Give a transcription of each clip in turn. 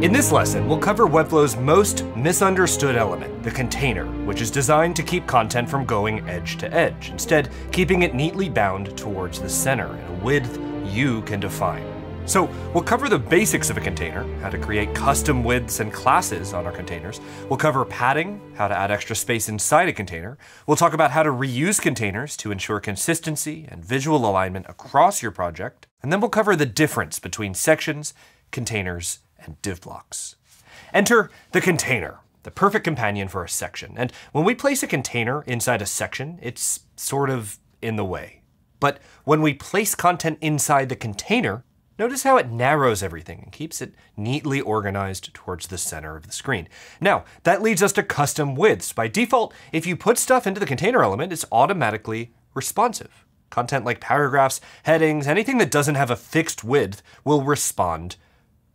In this lesson, we'll cover Webflow's most misunderstood element, the container, which is designed to keep content from going edge to edge, instead keeping it neatly bound towards the center in a width you can define. So we'll cover the basics of a container, how to create custom widths and classes on our containers. We'll cover padding, how to add extra space inside a container. We'll talk about how to reuse containers to ensure consistency and visual alignment across your project. And then we'll cover the difference between sections, containers, and div blocks. Enter the container, the perfect companion for a section. And when we place a container inside a section, it's sort of in the way. But when we place content inside the container, notice how it narrows everything and keeps it neatly organized towards the center of the screen. Now, that leads us to custom widths. By default, if you put stuff into the container element, it's automatically responsive. Content like paragraphs, headings, anything that doesn't have a fixed width will respond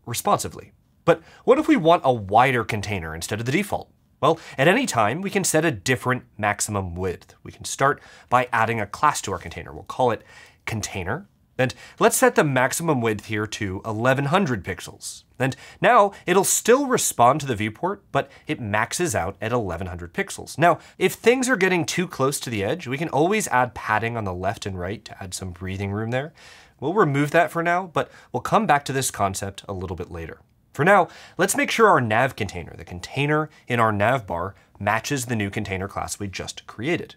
responsively. But what if we want a wider container instead of the default? Well, at any time, we can set a different maximum width. We can start by adding a class to our container. We'll call it container. And let's set the maximum width here to 1100 pixels. And now it'll still respond to the viewport, but it maxes out at 1100 pixels. Now, if things are getting too close to the edge, we can always add padding on the left and right to add some breathing room there. We'll remove that for now, but we'll come back to this concept a little bit later. For now, let's make sure our nav container, the container in our nav bar, matches the new container class we just created.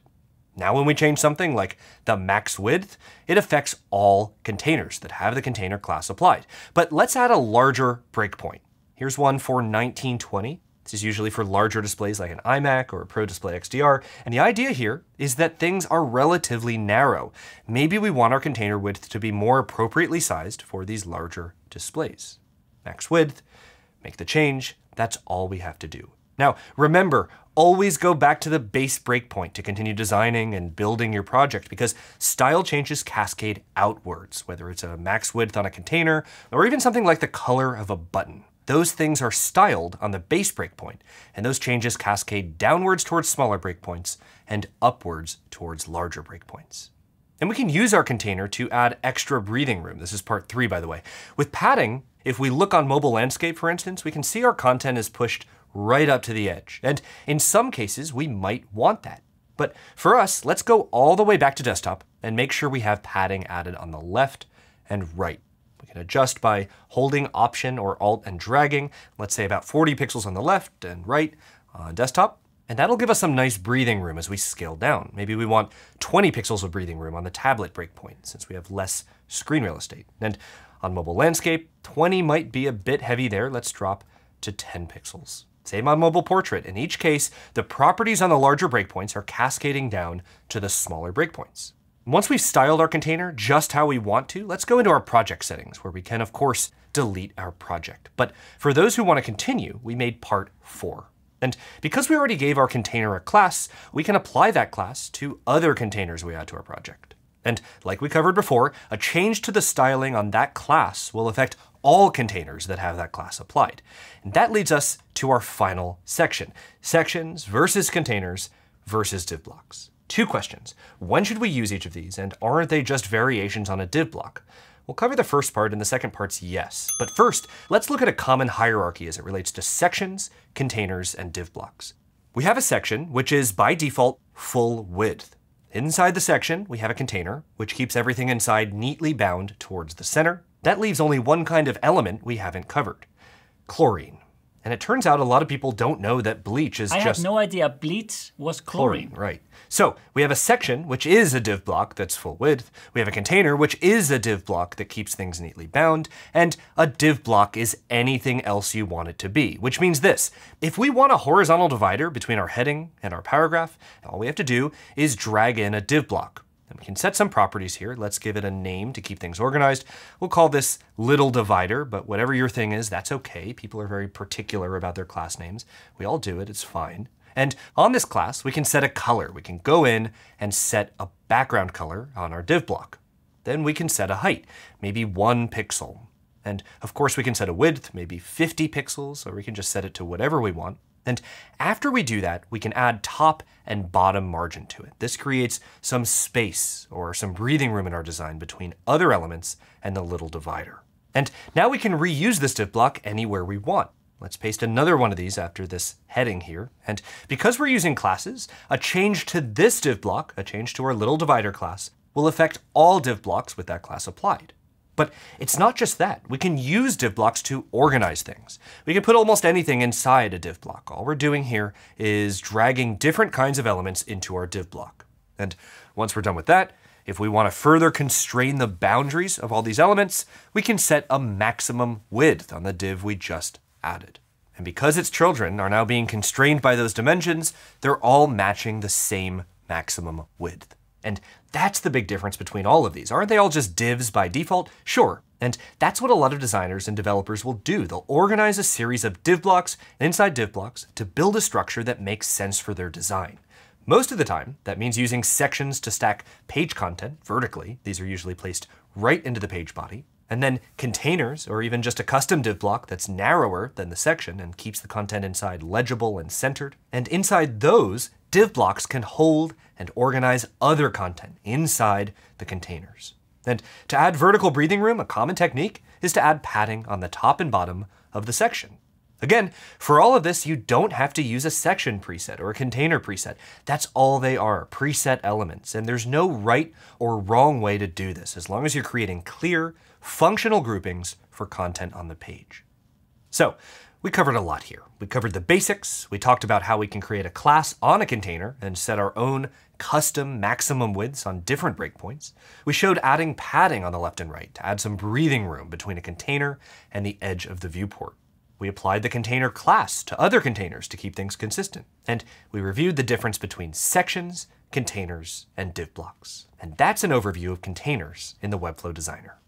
Now when we change something like the max width, it affects all containers that have the container class applied. But let's add a larger breakpoint. Here's one for 1920 this is usually for larger displays like an iMac or a Pro Display XDR, and the idea here is that things are relatively narrow. Maybe we want our container width to be more appropriately sized for these larger displays. Max width, make the change, that's all we have to do. Now, remember, always go back to the base breakpoint to continue designing and building your project because style changes cascade outwards, whether it's a max width on a container or even something like the color of a button those things are styled on the base breakpoint, and those changes cascade downwards towards smaller breakpoints and upwards towards larger breakpoints. And we can use our container to add extra breathing room. This is part three, by the way. With padding, if we look on mobile landscape, for instance, we can see our content is pushed right up to the edge. And in some cases, we might want that. But for us, let's go all the way back to desktop and make sure we have padding added on the left and right we can adjust by holding Option or Alt and dragging, let's say about 40 pixels on the left and right on desktop. And that'll give us some nice breathing room as we scale down. Maybe we want 20 pixels of breathing room on the tablet breakpoint since we have less screen real estate. And on mobile landscape, 20 might be a bit heavy there. Let's drop to 10 pixels. Same on mobile portrait. In each case, the properties on the larger breakpoints are cascading down to the smaller breakpoints. Once we've styled our container just how we want to, let's go into our project settings where we can, of course, delete our project. But for those who want to continue, we made part four. And because we already gave our container a class, we can apply that class to other containers we add to our project. And like we covered before, a change to the styling on that class will affect all containers that have that class applied. And that leads us to our final section, sections versus containers versus div blocks. Two questions. When should we use each of these, and aren't they just variations on a div block? We'll cover the first part and the second part's yes. But first, let's look at a common hierarchy as it relates to sections, containers, and div blocks. We have a section, which is by default full width. Inside the section, we have a container, which keeps everything inside neatly bound towards the center. That leaves only one kind of element we haven't covered, chlorine. And it turns out a lot of people don't know that bleach is I just- I had no idea bleach was chlorine. chlorine. Right. So we have a section, which is a div block that's full width. We have a container, which is a div block that keeps things neatly bound. And a div block is anything else you want it to be, which means this. If we want a horizontal divider between our heading and our paragraph, all we have to do is drag in a div block. Then we can set some properties here. Let's give it a name to keep things organized. We'll call this little divider, but whatever your thing is, that's okay. People are very particular about their class names. We all do it, it's fine. And on this class, we can set a color. We can go in and set a background color on our div block. Then we can set a height, maybe one pixel. And of course we can set a width, maybe 50 pixels, or we can just set it to whatever we want. And after we do that, we can add top and bottom margin to it. This creates some space or some breathing room in our design between other elements and the little divider. And now we can reuse this div block anywhere we want. Let's paste another one of these after this heading here. And because we're using classes, a change to this div block, a change to our little divider class, will affect all div blocks with that class applied. But it's not just that. We can use div blocks to organize things. We can put almost anything inside a div block. All we're doing here is dragging different kinds of elements into our div block. And once we're done with that, if we want to further constrain the boundaries of all these elements, we can set a maximum width on the div we just added. And because its children are now being constrained by those dimensions, they're all matching the same maximum width. And that's the big difference between all of these. Aren't they all just divs by default? Sure. And that's what a lot of designers and developers will do. They'll organize a series of div blocks inside div blocks to build a structure that makes sense for their design. Most of the time, that means using sections to stack page content vertically. These are usually placed right into the page body. And then containers, or even just a custom div block that's narrower than the section and keeps the content inside legible and centered. And inside those, div blocks can hold and organize other content inside the containers. And to add vertical breathing room, a common technique is to add padding on the top and bottom of the section. Again, for all of this, you don't have to use a section preset or a container preset. That's all they are, preset elements. And there's no right or wrong way to do this, as long as you're creating clear, functional groupings for content on the page. So we covered a lot here. We covered the basics, we talked about how we can create a class on a container and set our own custom maximum widths on different breakpoints. We showed adding padding on the left and right to add some breathing room between a container and the edge of the viewport. We applied the container class to other containers to keep things consistent. And we reviewed the difference between sections, containers, and div blocks. And that's an overview of containers in the Webflow Designer.